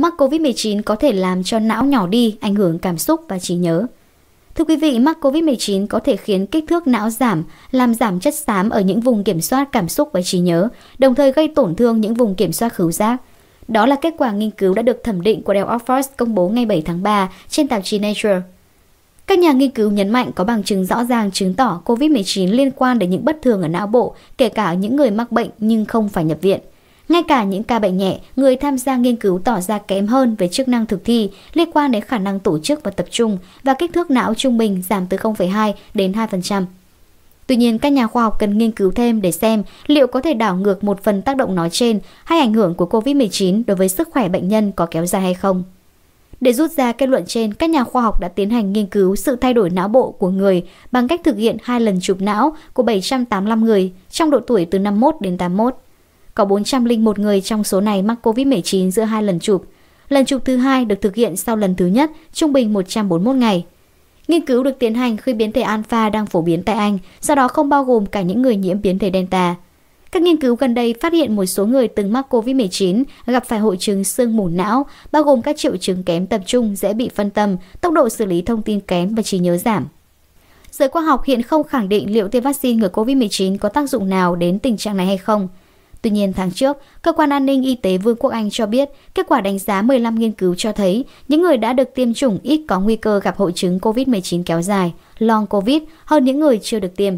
mắc COVID-19 có thể làm cho não nhỏ đi, ảnh hưởng cảm xúc và trí nhớ. Thưa quý vị, mắc COVID-19 có thể khiến kích thước não giảm, làm giảm chất xám ở những vùng kiểm soát cảm xúc và trí nhớ, đồng thời gây tổn thương những vùng kiểm soát khứu giác. Đó là kết quả nghiên cứu đã được thẩm định của Đại Oxford công bố ngày 7 tháng 3 trên tạp chí Nature. Các nhà nghiên cứu nhấn mạnh có bằng chứng rõ ràng chứng tỏ COVID-19 liên quan đến những bất thường ở não bộ, kể cả những người mắc bệnh nhưng không phải nhập viện. Ngay cả những ca bệnh nhẹ, người tham gia nghiên cứu tỏ ra kém hơn về chức năng thực thi liên quan đến khả năng tổ chức và tập trung và kích thước não trung bình giảm từ 0,2 đến 2%. Tuy nhiên, các nhà khoa học cần nghiên cứu thêm để xem liệu có thể đảo ngược một phần tác động nói trên hay ảnh hưởng của COVID-19 đối với sức khỏe bệnh nhân có kéo dài hay không. Để rút ra kết luận trên, các nhà khoa học đã tiến hành nghiên cứu sự thay đổi não bộ của người bằng cách thực hiện hai lần chụp não của 785 người trong độ tuổi từ 51 đến 81. Có 401 người trong số này mắc COVID-19 giữa hai lần chụp. Lần chụp thứ hai được thực hiện sau lần thứ nhất, trung bình 141 ngày. Nghiên cứu được tiến hành khi biến thể Alpha đang phổ biến tại Anh, do đó không bao gồm cả những người nhiễm biến thể Delta. Các nghiên cứu gần đây phát hiện một số người từng mắc COVID-19 gặp phải hội chứng sương mù não, bao gồm các triệu chứng kém tập trung, dễ bị phân tâm, tốc độ xử lý thông tin kém và trí nhớ giảm. Giới khoa học hiện không khẳng định liệu tiêm vaccine ngừa COVID-19 có tác dụng nào đến tình trạng này hay không. Tuy nhiên tháng trước, Cơ quan An ninh Y tế Vương quốc Anh cho biết kết quả đánh giá 15 nghiên cứu cho thấy những người đã được tiêm chủng ít có nguy cơ gặp hội chứng COVID-19 kéo dài, long COVID hơn những người chưa được tiêm.